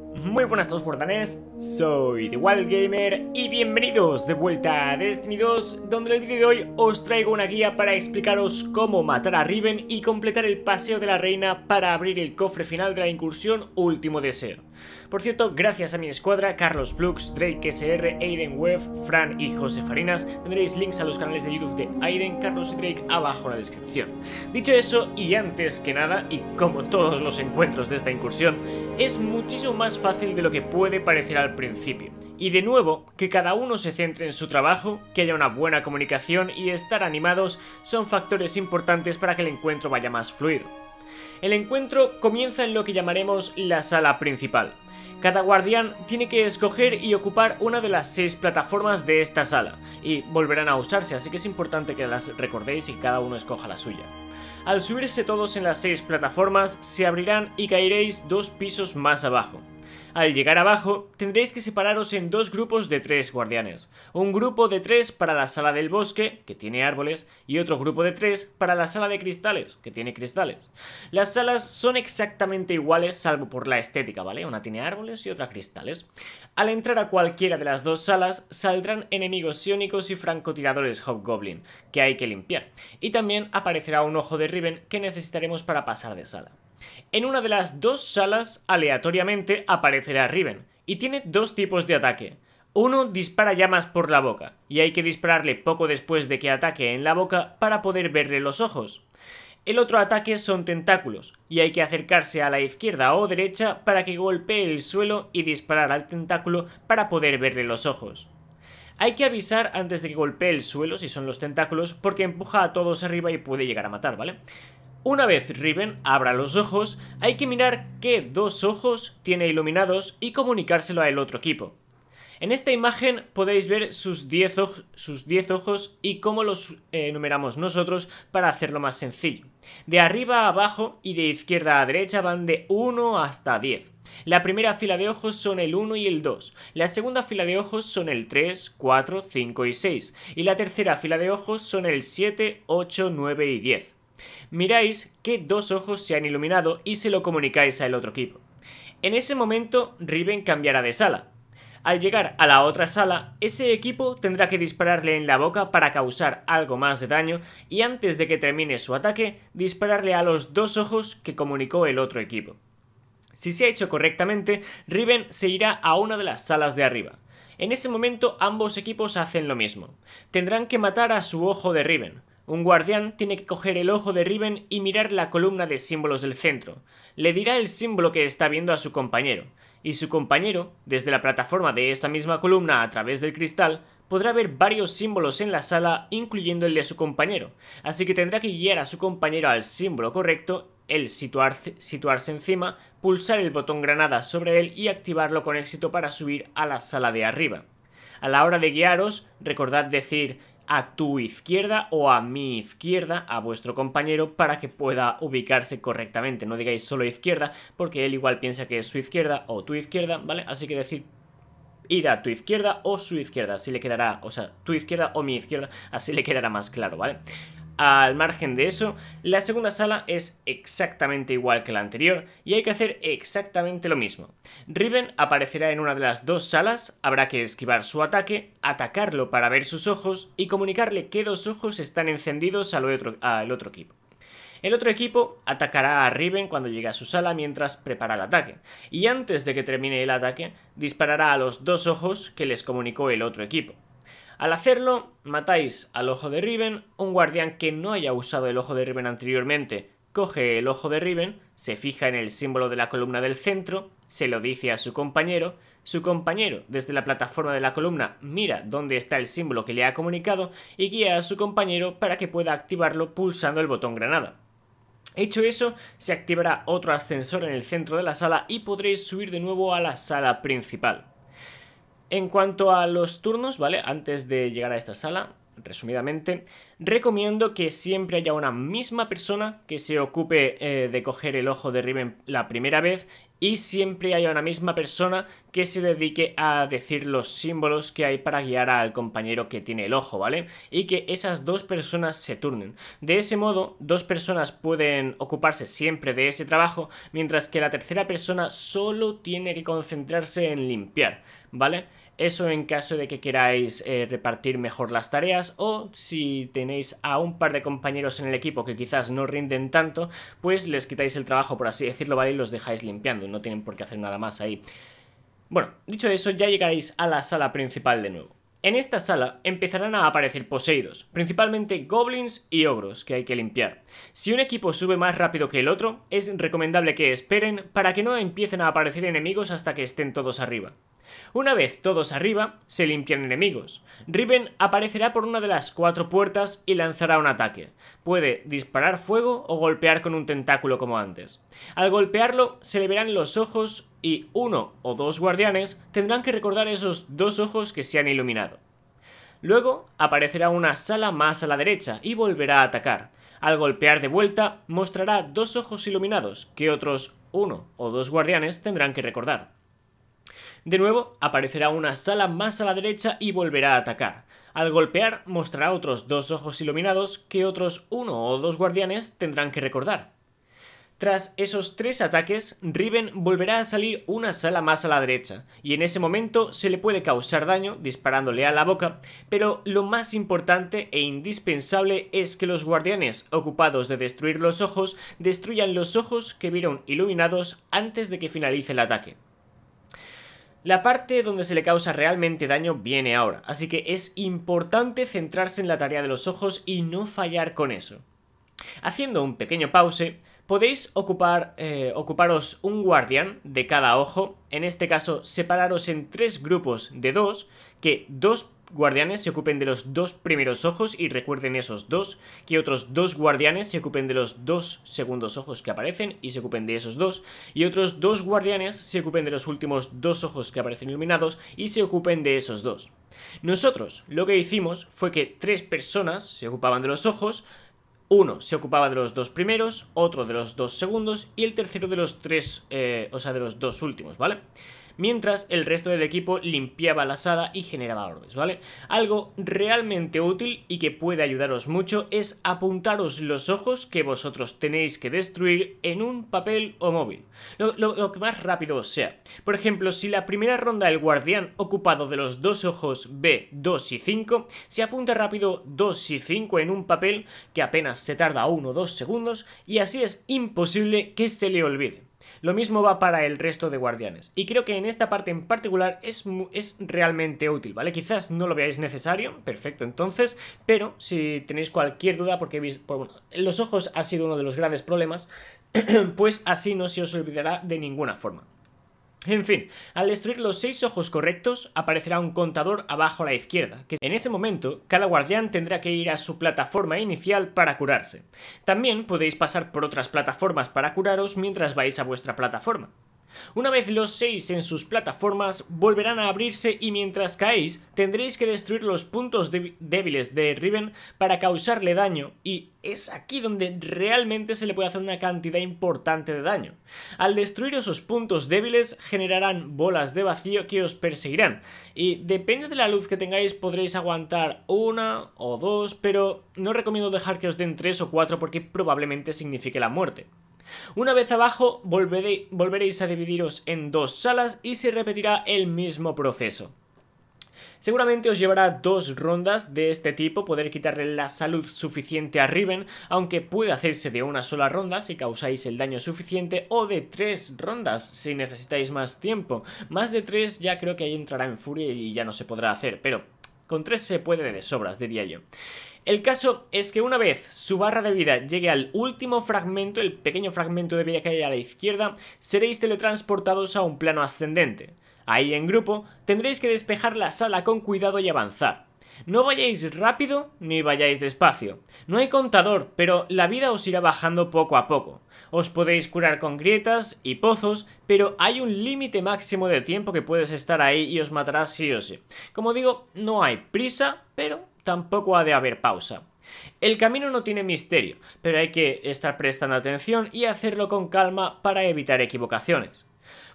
Muy buenas a todos guardanes, soy The Wild Gamer y bienvenidos de vuelta a Destiny 2 donde en el vídeo de hoy os traigo una guía para explicaros cómo matar a Riven y completar el paseo de la reina para abrir el cofre final de la incursión Último Deseo. Por cierto, gracias a mi escuadra, Carlos Plux, Drake SR, Aiden Webb, Fran y José Farinas, tendréis links a los canales de YouTube de Aiden, Carlos y Drake abajo en la descripción. Dicho eso, y antes que nada, y como todos los encuentros de esta incursión, es muchísimo más fácil de lo que puede parecer al principio. Y de nuevo, que cada uno se centre en su trabajo, que haya una buena comunicación y estar animados son factores importantes para que el encuentro vaya más fluido. El encuentro comienza en lo que llamaremos la sala principal. Cada guardián tiene que escoger y ocupar una de las seis plataformas de esta sala, y volverán a usarse, así que es importante que las recordéis y cada uno escoja la suya. Al subirse todos en las seis plataformas, se abrirán y caeréis dos pisos más abajo. Al llegar abajo, tendréis que separaros en dos grupos de tres guardianes. Un grupo de tres para la sala del bosque, que tiene árboles, y otro grupo de tres para la sala de cristales, que tiene cristales. Las salas son exactamente iguales salvo por la estética, ¿vale? Una tiene árboles y otra cristales. Al entrar a cualquiera de las dos salas, saldrán enemigos sionicos y francotiradores Hobgoblin, que hay que limpiar. Y también aparecerá un ojo de Riven que necesitaremos para pasar de sala. En una de las dos salas, aleatoriamente, aparecerá Riven, y tiene dos tipos de ataque. Uno dispara llamas por la boca, y hay que dispararle poco después de que ataque en la boca para poder verle los ojos. El otro ataque son tentáculos, y hay que acercarse a la izquierda o derecha para que golpee el suelo y disparar al tentáculo para poder verle los ojos. Hay que avisar antes de que golpee el suelo si son los tentáculos, porque empuja a todos arriba y puede llegar a matar, ¿vale? Una vez Riven abra los ojos, hay que mirar qué dos ojos tiene iluminados y comunicárselo al otro equipo. En esta imagen podéis ver sus 10 ojos, ojos y cómo los eh, enumeramos nosotros para hacerlo más sencillo. De arriba a abajo y de izquierda a derecha van de 1 hasta 10. La primera fila de ojos son el 1 y el 2, la segunda fila de ojos son el 3, 4, 5 y 6, y la tercera fila de ojos son el 7, 8, 9 y 10 miráis que dos ojos se han iluminado y se lo comunicáis al otro equipo. En ese momento, Riven cambiará de sala. Al llegar a la otra sala, ese equipo tendrá que dispararle en la boca para causar algo más de daño y antes de que termine su ataque, dispararle a los dos ojos que comunicó el otro equipo. Si se ha hecho correctamente, Riven se irá a una de las salas de arriba. En ese momento ambos equipos hacen lo mismo. Tendrán que matar a su ojo de Riven. Un guardián tiene que coger el ojo de Riven y mirar la columna de símbolos del centro. Le dirá el símbolo que está viendo a su compañero, y su compañero, desde la plataforma de esa misma columna a través del cristal, podrá ver varios símbolos en la sala, incluyendo el de su compañero, así que tendrá que guiar a su compañero al símbolo correcto, el situarse, situarse encima, pulsar el botón granada sobre él y activarlo con éxito para subir a la sala de arriba. A la hora de guiaros, recordad decir a tu izquierda o a mi izquierda, a vuestro compañero, para que pueda ubicarse correctamente. No digáis solo izquierda, porque él igual piensa que es su izquierda o tu izquierda, ¿vale? Así que decid id a tu izquierda o su izquierda, así le quedará, o sea, tu izquierda o mi izquierda, así le quedará más claro, ¿vale? Al margen de eso, la segunda sala es exactamente igual que la anterior y hay que hacer exactamente lo mismo. Riven aparecerá en una de las dos salas, habrá que esquivar su ataque, atacarlo para ver sus ojos y comunicarle que dos ojos están encendidos al otro, al otro equipo. El otro equipo atacará a Riven cuando llegue a su sala mientras prepara el ataque, y antes de que termine el ataque, disparará a los dos ojos que les comunicó el otro equipo. Al hacerlo, matáis al ojo de Riven, un guardián que no haya usado el ojo de Riven anteriormente. Coge el ojo de Riven, se fija en el símbolo de la columna del centro, se lo dice a su compañero, su compañero desde la plataforma de la columna mira dónde está el símbolo que le ha comunicado y guía a su compañero para que pueda activarlo pulsando el botón granada. Hecho eso, se activará otro ascensor en el centro de la sala y podréis subir de nuevo a la sala principal. En cuanto a los turnos, ¿vale? Antes de llegar a esta sala, resumidamente, recomiendo que siempre haya una misma persona que se ocupe eh, de coger el ojo de Riven la primera vez y siempre haya una misma persona que se dedique a decir los símbolos que hay para guiar al compañero que tiene el ojo, ¿vale? Y que esas dos personas se turnen. De ese modo, dos personas pueden ocuparse siempre de ese trabajo, mientras que la tercera persona solo tiene que concentrarse en limpiar, ¿vale? Eso en caso de que queráis eh, repartir mejor las tareas o si tenéis a un par de compañeros en el equipo que quizás no rinden tanto, pues les quitáis el trabajo, por así decirlo, ¿vale? Y los dejáis limpiando, no tienen por qué hacer nada más ahí. Bueno, dicho eso, ya llegaréis a la sala principal de nuevo. En esta sala empezarán a aparecer poseídos, principalmente goblins y ogros que hay que limpiar. Si un equipo sube más rápido que el otro, es recomendable que esperen para que no empiecen a aparecer enemigos hasta que estén todos arriba. Una vez todos arriba, se limpian enemigos. Riven aparecerá por una de las cuatro puertas y lanzará un ataque. Puede disparar fuego o golpear con un tentáculo como antes. Al golpearlo, se le verán los ojos y uno o dos guardianes tendrán que recordar esos dos ojos que se han iluminado. Luego aparecerá una sala más a la derecha y volverá a atacar. Al golpear de vuelta, mostrará dos ojos iluminados que otros uno o dos guardianes tendrán que recordar. De nuevo, aparecerá una sala más a la derecha y volverá a atacar. Al golpear, mostrará otros dos ojos iluminados que otros uno o dos guardianes tendrán que recordar. Tras esos tres ataques, Riven volverá a salir una sala más a la derecha, y en ese momento se le puede causar daño disparándole a la boca, pero lo más importante e indispensable es que los guardianes ocupados de destruir los ojos destruyan los ojos que vieron iluminados antes de que finalice el ataque. La parte donde se le causa realmente daño viene ahora, así que es importante centrarse en la tarea de los ojos y no fallar con eso. Haciendo un pequeño pause, Podéis ocupar, eh, ocuparos un guardián de cada ojo, en este caso separaros en tres grupos de dos, que dos guardianes se ocupen de los dos primeros ojos y recuerden esos dos, que otros dos guardianes se ocupen de los dos segundos ojos que aparecen y se ocupen de esos dos, y otros dos guardianes se ocupen de los últimos dos ojos que aparecen iluminados y se ocupen de esos dos. Nosotros lo que hicimos fue que tres personas se ocupaban de los ojos, uno se ocupaba de los dos primeros, otro de los dos segundos y el tercero de los tres, eh, o sea, de los dos últimos, ¿vale? vale mientras el resto del equipo limpiaba la sala y generaba orbes, ¿vale? Algo realmente útil y que puede ayudaros mucho es apuntaros los ojos que vosotros tenéis que destruir en un papel o móvil, lo, que más rápido sea. Por ejemplo, si la primera ronda el guardián ocupado de los dos ojos B, 2 y 5, se apunta rápido 2 y 5 en un papel que apenas se tarda 1 o 2 segundos y así es imposible que se le olvide. Lo mismo va para el resto de guardianes. Y creo que en esta parte en particular es, realmente útil, ¿vale? Quizás no lo veáis necesario, perfecto entonces, pero si tenéis cualquier duda, porque pues, los ojos ha sido uno de los grandes problemas, pues así no se os olvidará de ninguna forma. En fin, al destruir los seis ojos correctos, aparecerá un contador abajo a la izquierda, que en ese momento cada guardián tendrá que ir a su plataforma inicial para curarse. También podéis pasar por otras plataformas para curaros mientras vais a vuestra plataforma. Una vez los seis en sus plataformas, volverán a abrirse y mientras caéis, tendréis que destruir los puntos débiles de Riven para causarle daño, y es aquí donde realmente se le puede hacer una cantidad importante de daño. Al destruir esos puntos débiles, generarán bolas de vacío que os perseguirán, y depende de la luz que tengáis podréis aguantar una o dos, pero no recomiendo dejar que os den tres o cuatro porque probablemente signifique la muerte. Una vez abajo volveréis a dividiros en dos salas y se repetirá el mismo proceso. Seguramente os llevará dos rondas de este tipo poder quitarle la salud suficiente a Riven, aunque puede hacerse de una sola ronda si causáis el daño suficiente o de tres rondas si necesitáis más tiempo. Más de tres ya creo que ahí entrará en furia y ya no se podrá hacer, pero con tres se puede de sobras, diría yo. El caso es que una vez su barra de vida llegue al último fragmento, el pequeño fragmento de vida que hay a la izquierda, seréis teletransportados a un plano ascendente. Ahí en grupo tendréis que despejar la sala con cuidado y avanzar. No vayáis rápido ni vayáis despacio. No hay contador, pero la vida os irá bajando poco a poco. Os podéis curar con grietas y pozos, pero hay un límite máximo de tiempo que puedes estar ahí y os matará sí o sí. Como digo, no hay prisa, pero tampoco ha de haber pausa. El camino no tiene misterio, pero hay que estar prestando atención y hacerlo con calma para evitar equivocaciones.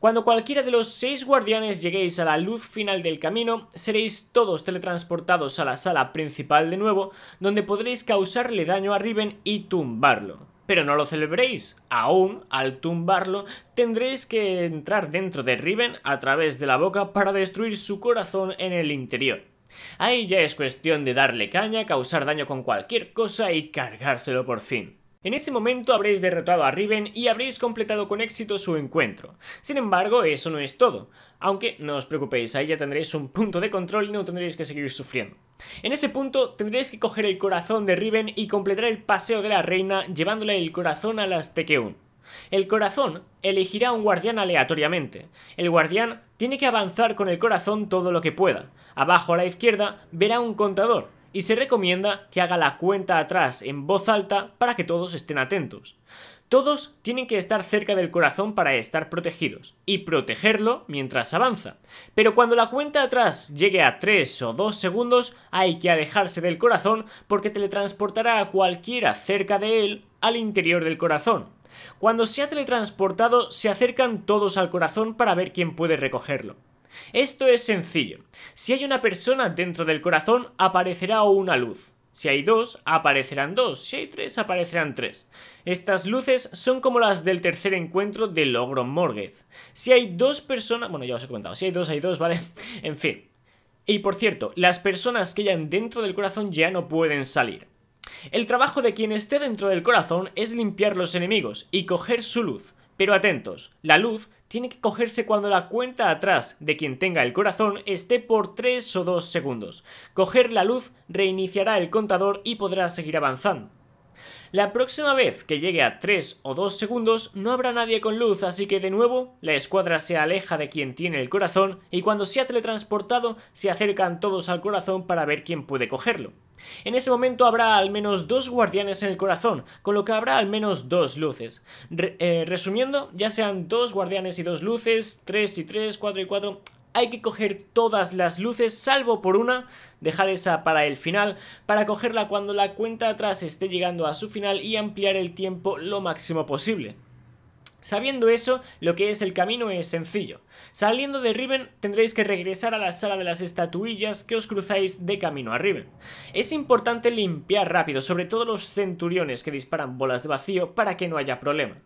Cuando cualquiera de los seis guardianes lleguéis a la luz final del camino, seréis todos teletransportados a la sala principal de nuevo, donde podréis causarle daño a Riven y tumbarlo. Pero no lo celebréis, aún al tumbarlo tendréis que entrar dentro de Riven a través de la boca para destruir su corazón en el interior. Ahí ya es cuestión de darle caña, causar daño con cualquier cosa y cargárselo por fin. En ese momento habréis derrotado a Riven y habréis completado con éxito su encuentro. Sin embargo, eso no es todo. Aunque no os preocupéis, ahí ya tendréis un punto de control y no tendréis que seguir sufriendo. En ese punto tendréis que coger el corazón de Riven y completar el paseo de la reina llevándole el corazón a las Tekeun. El corazón elegirá un guardián aleatoriamente. El guardián tiene que avanzar con el corazón todo lo que pueda. Abajo a la izquierda verá un contador y se recomienda que haga la cuenta atrás en voz alta para que todos estén atentos. Todos tienen que estar cerca del corazón para estar protegidos y protegerlo mientras avanza. Pero cuando la cuenta atrás llegue a 3 o 2 segundos, hay que alejarse del corazón porque teletransportará a cualquiera cerca de él al interior del corazón. Cuando se ha teletransportado, se acercan todos al corazón para ver quién puede recogerlo. Esto es sencillo. Si hay una persona dentro del corazón, aparecerá una luz. Si hay dos, aparecerán dos. Si hay tres, aparecerán tres. Estas luces son como las del tercer encuentro de Logro morguez. Si hay dos personas... Bueno, ya os he comentado. Si hay dos, hay dos, ¿vale? En fin. Y por cierto, las personas que hayan dentro del corazón ya no pueden salir. El trabajo de quien esté dentro del corazón es limpiar los enemigos y coger su luz. Pero atentos, la luz tiene que cogerse cuando la cuenta atrás de quien tenga el corazón esté por 3 o 2 segundos. Coger la luz reiniciará el contador y podrá seguir avanzando. La próxima vez que llegue a 3 o 2 segundos no habrá nadie con luz, así que de nuevo la escuadra se aleja de quien tiene el corazón y cuando se ha teletransportado se acercan todos al corazón para ver quién puede cogerlo. En ese momento habrá al menos dos guardianes en el corazón, con lo que habrá al menos dos luces. Eh, resumiendo, ya sean dos guardianes y dos luces, tres y tres, cuatro y cuatro, hay que coger todas las luces salvo por una, dejar esa para el final, para cogerla cuando la cuenta atrás esté llegando a su final y ampliar el tiempo lo máximo posible. Sabiendo eso, lo que es el camino es sencillo. Saliendo de Riven tendréis que regresar a la sala de las estatuillas que os cruzáis de camino a Riven. Es importante limpiar rápido, sobre todo los centuriones que disparan bolas de vacío para que no haya problema.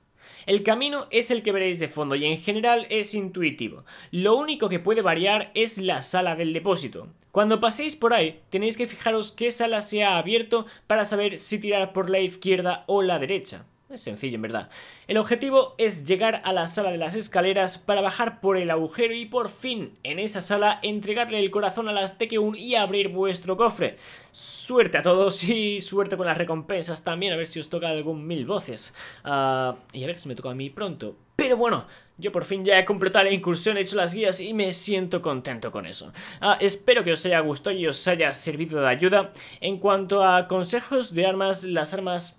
El camino es el que veréis de fondo y en general es intuitivo. Lo único que puede variar es la sala del depósito. Cuando paséis por ahí, tenéis que fijaros qué sala se ha abierto para saber si tirar por la izquierda o la derecha. Es sencillo, en verdad. El objetivo es llegar a la sala de las escaleras para bajar por el agujero y por fin, en esa sala, entregarle el corazón a las Tekeun y abrir vuestro cofre. Suerte a todos y suerte con las recompensas también, a ver si os toca algún mil voces. Ah, y a ver si me toca a mí pronto. Pero bueno, yo por fin ya he completado la incursión, he hecho las guías y me siento contento con eso. Ah, espero que os haya gustado y os haya servido de ayuda. En cuanto a consejos de armas, las armas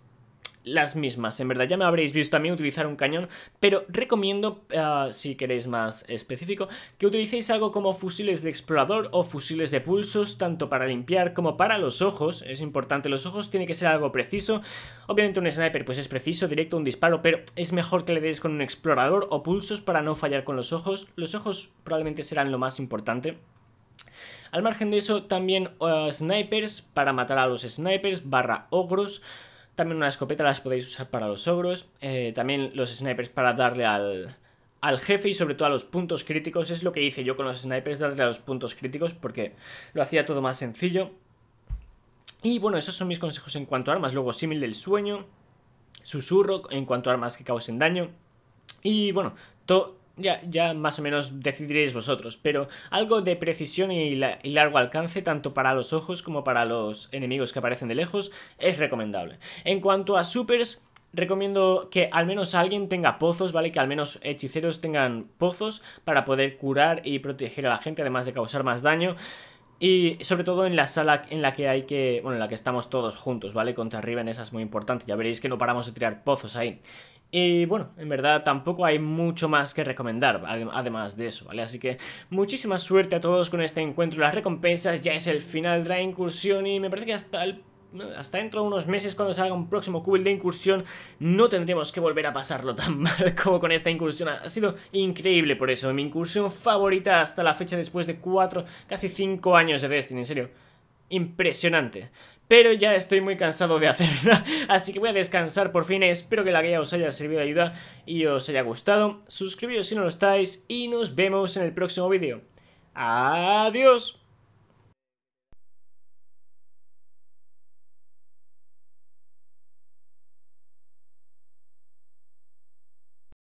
las mismas. En verdad ya me habréis visto a mí utilizar un cañón, pero recomiendo, ah, si queréis más específico, que utilicéis algo como fusiles de explorador o fusiles de pulsos, tanto para limpiar como para los ojos. Es importante los ojos, tiene que ser algo preciso. Obviamente un sniper pues es preciso, directo un disparo, pero es mejor que le deis con un explorador o pulsos para no fallar con los ojos. Los ojos probablemente serán lo más importante. Al margen de eso, también ah, snipers para matar a los snipers barra ogros. También una escopeta las podéis usar para los ogros. Eh, también los snipers para darle al, al jefe y sobre todo a los puntos críticos. Es lo que hice yo con los snipers, darle a los puntos críticos porque lo hacía todo más sencillo. Y bueno, esos son mis consejos en cuanto a armas. Luego, símil del sueño, susurro en cuanto a armas que causen daño. Y bueno, todo ya, más o menos decidiréis vosotros, pero algo de precisión y, largo alcance tanto para los ojos como para los enemigos que aparecen de lejos es recomendable. En cuanto a supers, recomiendo que al menos alguien tenga pozos, ¿vale? Que al menos hechiceros tengan pozos para poder curar y proteger a la gente, además de causar más daño. Y sobre todo en la sala en la que hay que. Bueno, en la que estamos todos juntos, ¿vale? Contra Riven, esa es muy importante. Ya veréis que no paramos de tirar pozos ahí. Y bueno, en verdad tampoco hay mucho más que recomendar, además de eso, ¿vale? Así que muchísima suerte a todos con este encuentro. Las recompensas ya es el final de la incursión y me parece que hasta hasta dentro de unos meses cuando salga un próximo cubil de incursión no tendremos que volver a pasarlo tan mal como con esta incursión ha sido increíble por eso mi incursión favorita hasta la fecha después de 4 casi 5 años de Destiny en serio impresionante. Pero ya estoy muy cansado de hacerla, así que voy a descansar por fin. Espero que la guía os haya servido de ayuda y os haya gustado. Suscribíos si no lo estáis y nos vemos en el próximo vídeo. ¡Adiós!